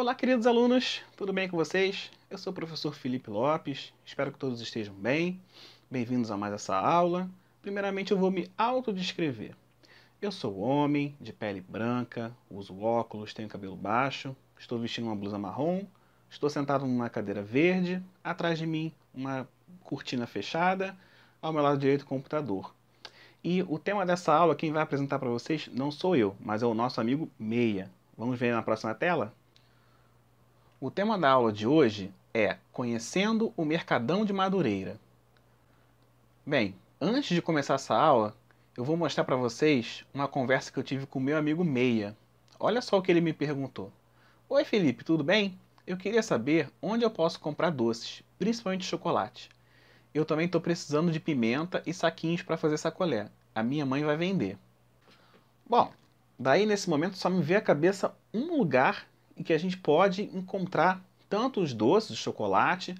Olá, queridos alunos, tudo bem com vocês? Eu sou o professor Felipe Lopes, espero que todos estejam bem. Bem-vindos a mais essa aula. Primeiramente, eu vou me autodescrever. Eu sou homem, de pele branca, uso óculos, tenho cabelo baixo, estou vestindo uma blusa marrom, estou sentado numa cadeira verde, atrás de mim uma cortina fechada, ao meu lado direito, computador. E o tema dessa aula, quem vai apresentar para vocês, não sou eu, mas é o nosso amigo Meia. Vamos ver na próxima tela? O tema da aula de hoje é Conhecendo o Mercadão de Madureira. Bem, antes de começar essa aula, eu vou mostrar para vocês uma conversa que eu tive com meu amigo Meia. Olha só o que ele me perguntou. Oi Felipe, tudo bem? Eu queria saber onde eu posso comprar doces, principalmente chocolate. Eu também estou precisando de pimenta e saquinhos para fazer sacolé. A minha mãe vai vender. Bom, daí nesse momento só me veio à cabeça um lugar que a gente pode encontrar tanto os doces o chocolate,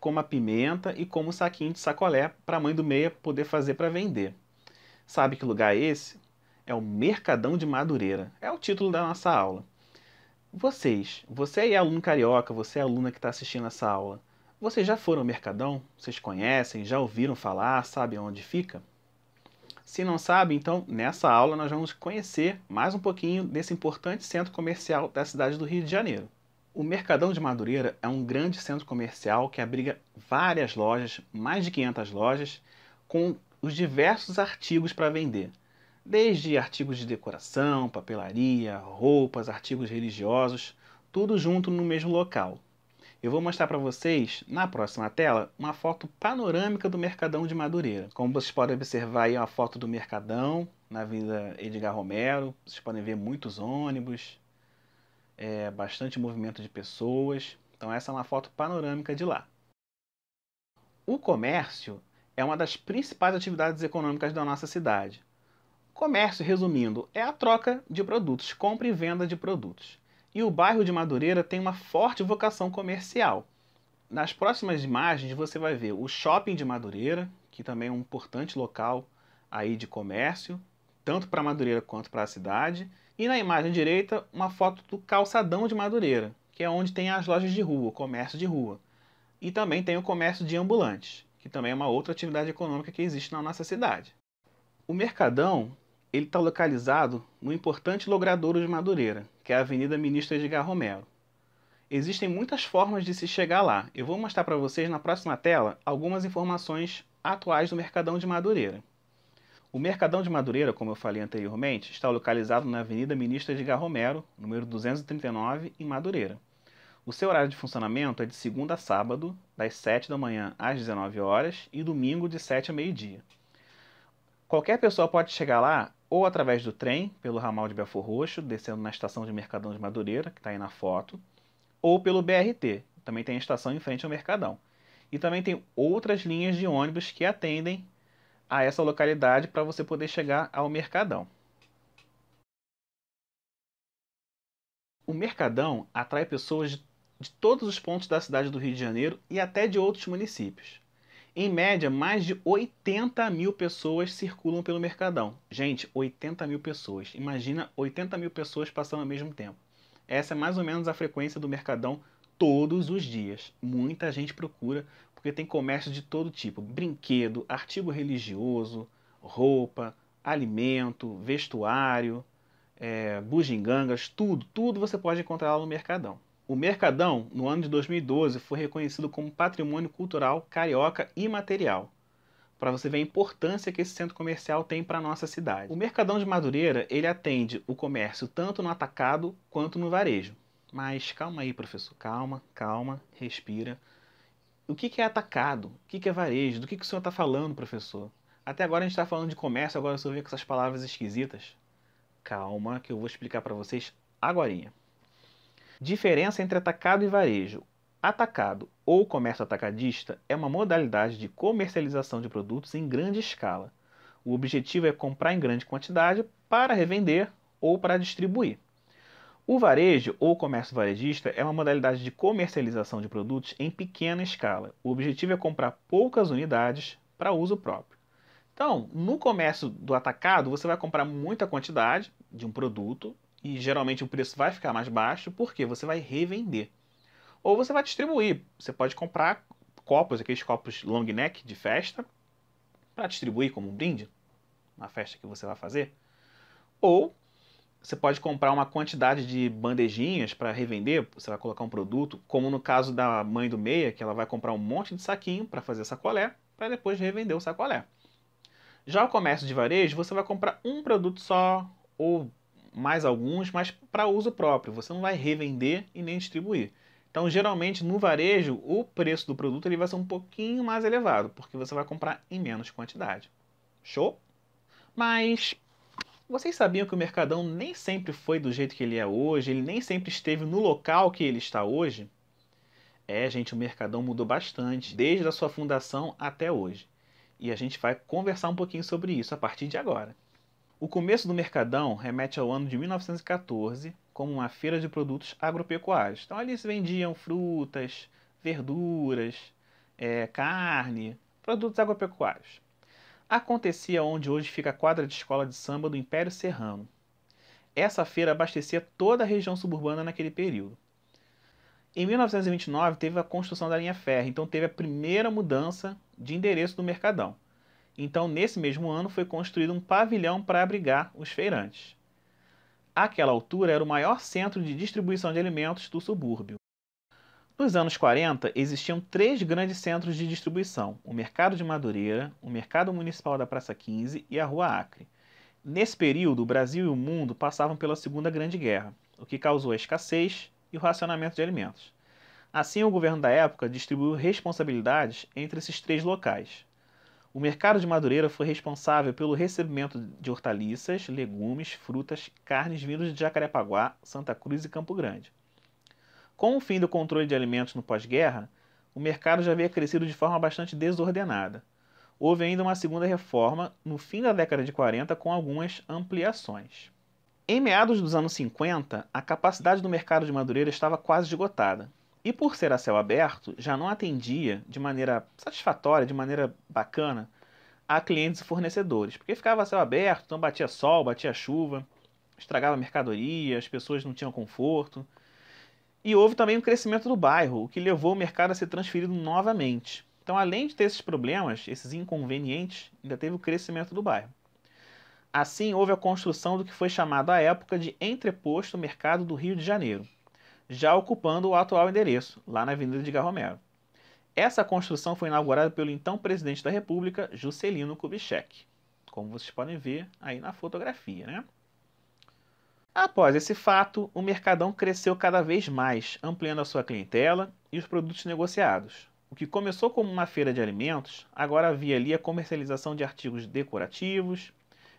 como a pimenta e como o saquinho de sacolé para a mãe do meia poder fazer para vender. Sabe que lugar é esse? É o Mercadão de Madureira. É o título da nossa aula. Vocês, você é aluno carioca, você é aluna que está assistindo essa aula, vocês já foram ao Mercadão? Vocês conhecem, já ouviram falar, sabe onde fica? Se não sabe, então nessa aula nós vamos conhecer mais um pouquinho desse importante centro comercial da cidade do Rio de Janeiro. O Mercadão de Madureira é um grande centro comercial que abriga várias lojas, mais de 500 lojas, com os diversos artigos para vender. Desde artigos de decoração, papelaria, roupas, artigos religiosos, tudo junto no mesmo local. Eu vou mostrar para vocês, na próxima tela, uma foto panorâmica do Mercadão de Madureira. Como vocês podem observar aí, é uma foto do Mercadão, na Avenida Edgar Romero. Vocês podem ver muitos ônibus, é, bastante movimento de pessoas. Então essa é uma foto panorâmica de lá. O comércio é uma das principais atividades econômicas da nossa cidade. Comércio, resumindo, é a troca de produtos, compra e venda de produtos e o bairro de Madureira tem uma forte vocação comercial. Nas próximas imagens você vai ver o shopping de Madureira, que também é um importante local aí de comércio, tanto para Madureira quanto para a cidade. E na imagem direita, uma foto do calçadão de Madureira, que é onde tem as lojas de rua, o comércio de rua. E também tem o comércio de ambulantes, que também é uma outra atividade econômica que existe na nossa cidade. O Mercadão ele está localizado no importante logradouro de Madureira, que é a Avenida Ministro Edgar Romero. Existem muitas formas de se chegar lá. Eu vou mostrar para vocês na próxima tela algumas informações atuais do Mercadão de Madureira. O Mercadão de Madureira, como eu falei anteriormente, está localizado na Avenida Ministro Edgar Romero, número 239, em Madureira. O seu horário de funcionamento é de segunda a sábado, das 7 da manhã às 19 horas e domingo de 7 a meio-dia. Qualquer pessoa pode chegar lá ou através do trem, pelo ramal de Belfor Roxo, descendo na estação de Mercadão de Madureira, que está aí na foto, ou pelo BRT, também tem a estação em frente ao Mercadão. E também tem outras linhas de ônibus que atendem a essa localidade para você poder chegar ao Mercadão. O Mercadão atrai pessoas de, de todos os pontos da cidade do Rio de Janeiro e até de outros municípios. Em média, mais de 80 mil pessoas circulam pelo Mercadão. Gente, 80 mil pessoas. Imagina 80 mil pessoas passando ao mesmo tempo. Essa é mais ou menos a frequência do Mercadão todos os dias. Muita gente procura, porque tem comércio de todo tipo: brinquedo, artigo religioso, roupa, alimento, vestuário, é, eh, bugigangas, tudo. Tudo você pode encontrar lá no Mercadão. O Mercadão, no ano de 2012, foi reconhecido como Patrimônio Cultural Carioca Imaterial. Para você ver a importância que esse centro comercial tem para a nossa cidade. O Mercadão de Madureira, ele atende o comércio tanto no atacado quanto no varejo. Mas calma aí, professor, calma, calma, respira. O que, que é atacado? O que, que é varejo? Do que, que o senhor está falando, professor? Até agora a gente está falando de comércio, agora o senhor vem com essas palavras esquisitas. Calma, que eu vou explicar para vocês agorinha. Diferença entre atacado e varejo. Atacado ou comércio atacadista é uma modalidade de comercialização de produtos em grande escala. O objetivo é comprar em grande quantidade para revender ou para distribuir. O varejo ou comércio varejista é uma modalidade de comercialização de produtos em pequena escala. O objetivo é comprar poucas unidades para uso próprio. Então, no comércio do atacado, você vai comprar muita quantidade de um produto e geralmente o preço vai ficar mais baixo porque você vai revender. Ou você vai distribuir. Você pode comprar copos, aqueles copos long neck de festa, para distribuir como um brinde na festa que você vai fazer. Ou você pode comprar uma quantidade de bandejinhas para revender, você vai colocar um produto, como no caso da mãe do Meia, que ela vai comprar um monte de saquinho para fazer sacolé, para depois revender o sacolé. Já o comércio de varejo, você vai comprar um produto só, ou mais alguns, mas para uso próprio. Você não vai revender e nem distribuir. Então, geralmente no varejo, o preço do produto ele vai ser um pouquinho mais elevado, porque você vai comprar em menos quantidade. Show? Mas vocês sabiam que o Mercadão nem sempre foi do jeito que ele é hoje, ele nem sempre esteve no local que ele está hoje? É, gente, o Mercadão mudou bastante desde a sua fundação até hoje. E a gente vai conversar um pouquinho sobre isso a partir de agora. O começo do Mercadão remete ao ano de 1914 como uma feira de produtos agropecuários. Então ali se vendiam frutas, verduras, é, carne, produtos agropecuários. Acontecia onde hoje fica a quadra de escola de samba do Império Serrano. Essa feira abastecia toda a região suburbana naquele período. Em 1929 teve a construção da linha férrea, então teve a primeira mudança de endereço do Mercadão. Então, nesse mesmo ano, foi construído um pavilhão para abrigar os feirantes. Aquela altura era o maior centro de distribuição de alimentos do subúrbio. Nos anos 40, existiam três grandes centros de distribuição: o Mercado de Madureira, o Mercado Municipal da Praça 15 e a Rua Acre. Nesse período, o Brasil e o mundo passavam pela Segunda Grande Guerra, o que causou a escassez e o racionamento de alimentos. Assim, o governo da época distribuiu responsabilidades entre esses três locais. O mercado de Madureira foi responsável pelo recebimento de hortaliças, legumes, frutas, carnes vindos de Jacarepaguá, Santa Cruz e Campo Grande. Com o fim do controle de alimentos no pós-guerra, o mercado já havia crescido de forma bastante desordenada. Houve ainda uma segunda reforma no fim da década de 40 com algumas ampliações. Em meados dos anos 50, a capacidade do mercado de Madureira estava quase esgotada. E por ser a céu aberto, já não atendia de maneira satisfatória, de maneira bacana, a clientes e fornecedores. Porque ficava a céu aberto, então batia sol, batia chuva, estragava mercadoria, as pessoas não tinham conforto. E houve também um crescimento do bairro, o que levou o mercado a ser transferido novamente. Então, além de ter esses problemas, esses inconvenientes, ainda teve o crescimento do bairro. Assim, houve a construção do que foi chamado à época de entreposto mercado do Rio de Janeiro já ocupando o atual endereço, lá na Avenida de Garromero. Essa construção foi inaugurada pelo então presidente da República, Juscelino Kubitschek, como vocês podem ver aí na fotografia, né? Após esse fato, o Mercadão cresceu cada vez mais, ampliando a sua clientela e os produtos negociados. O que começou como uma feira de alimentos, agora havia ali a comercialização de artigos decorativos,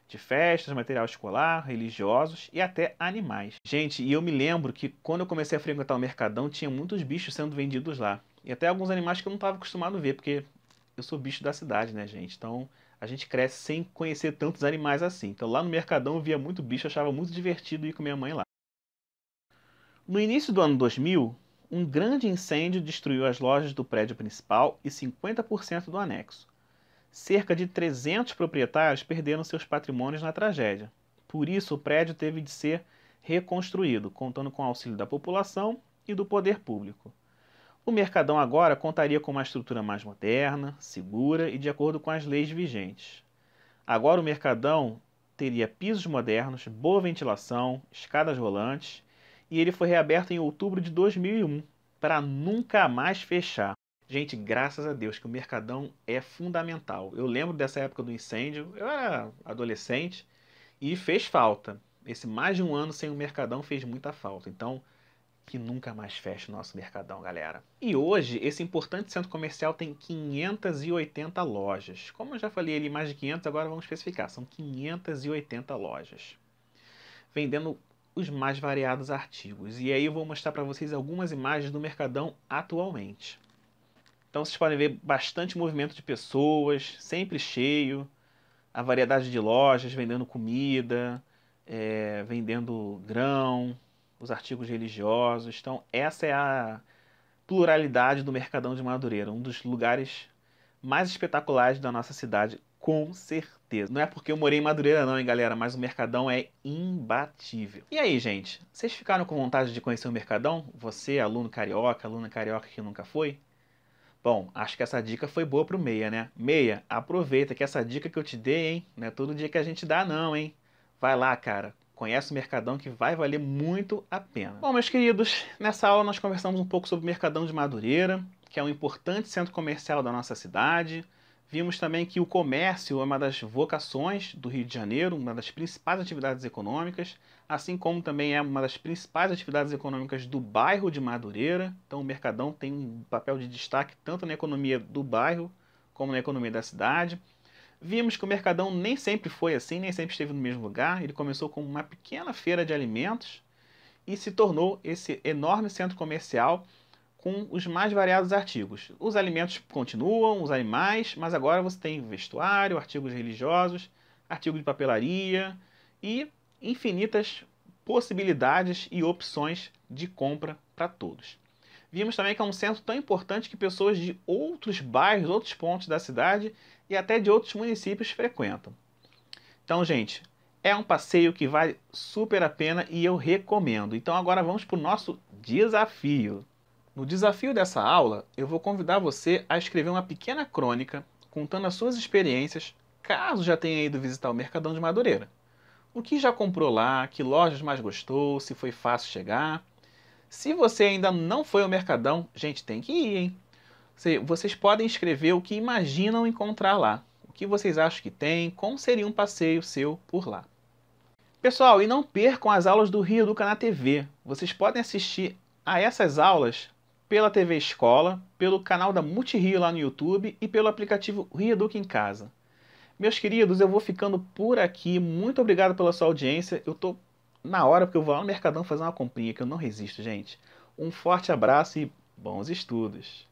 de festas, material escolar, religiosos e até animais. Gente, e eu me lembro que quando eu comecei a frequentar o mercadão, tinha muitos bichos sendo vendidos lá. E até alguns animais que eu não estava acostumado a ver, porque eu sou bicho da cidade, né, gente? Então a gente cresce sem conhecer tantos animais assim. Então lá no mercadão eu via muito bicho, achava muito divertido ir com minha mãe lá. No início do ano 2000, um grande incêndio destruiu as lojas do prédio principal e 50% do anexo cerca de 300 proprietários perderam seus patrimônios na tragédia. Por isso, o prédio teve de ser reconstruído, contando com o auxílio da população e do poder público. O Mercadão agora contaria com uma estrutura mais moderna, segura e de acordo com as leis vigentes. Agora o Mercadão teria pisos modernos, boa ventilação, escadas rolantes e ele foi reaberto em outubro de 2001 para nunca mais fechar. Gente, graças a Deus que o Mercadão é fundamental. Eu lembro dessa época do incêndio, eu era adolescente e fez falta. Esse mais de um ano sem o Mercadão fez muita falta. Então, que nunca mais feche o nosso Mercadão, galera. E hoje, esse importante centro comercial tem 580 lojas. Como eu já falei ali, mais de 500, agora vamos especificar. São 580 lojas. Vendendo os mais variados artigos. E aí eu vou mostrar para vocês algumas imagens do Mercadão atualmente. Então vocês podem ver bastante movimento de pessoas, sempre cheio, a variedade de lojas vendendo comida, é, vendendo grão, os artigos religiosos. Então essa é a pluralidade do Mercadão de Madureira, um dos lugares mais espetaculares da nossa cidade, com certeza. Não é porque eu morei em Madureira não, hein, galera, mas o Mercadão é imbatível. E aí, gente, vocês ficaram com vontade de conhecer o Mercadão? Você, aluno carioca, aluna carioca que nunca foi? Bom, acho que essa dica foi boa pro Meia, né? Meia, aproveita que essa dica que eu te dei, hein? Não é todo dia que a gente dá, não, hein? Vai lá, cara. Conhece o Mercadão que vai valer muito a pena. Bom, meus queridos, nessa aula nós conversamos um pouco sobre o Mercadão de Madureira, que é um importante centro comercial da nossa cidade. Vimos também que o comércio é uma das vocações do Rio de Janeiro, uma das principais atividades econômicas, assim como também é uma das principais atividades econômicas do bairro de Madureira. Então, o Mercadão tem um papel de destaque tanto na economia do bairro como na economia da cidade. Vimos que o Mercadão nem sempre foi assim, nem sempre esteve no mesmo lugar. Ele começou como uma pequena feira de alimentos e se tornou esse enorme centro comercial com os mais variados artigos. Os alimentos continuam, os animais, mas agora você tem vestuário, artigos religiosos, artigos de papelaria e infinitas possibilidades e opções de compra para todos. Vimos também que é um centro tão importante que pessoas de outros bairros, outros pontos da cidade e até de outros municípios frequentam. Então, gente, é um passeio que vale super a pena e eu recomendo. Então, agora vamos para o nosso desafio. No desafio dessa aula, eu vou convidar você a escrever uma pequena crônica contando as suas experiências, caso já tenha ido visitar o Mercadão de Madureira. O que já comprou lá, que lojas mais gostou, se foi fácil chegar. Se você ainda não foi ao Mercadão, gente, tem que ir, hein? Vocês podem escrever o que imaginam encontrar lá, o que vocês acham que tem, como seria um passeio seu por lá. Pessoal, e não percam as aulas do Rio Educa na TV. Vocês podem assistir a essas aulas pela TV Escola, pelo canal da Multirio lá no YouTube e pelo aplicativo Rieduca em Casa. Meus queridos, eu vou ficando por aqui. Muito obrigado pela sua audiência. Eu tô na hora porque eu vou lá no Mercadão fazer uma comprinha que eu não resisto, gente. Um forte abraço e bons estudos.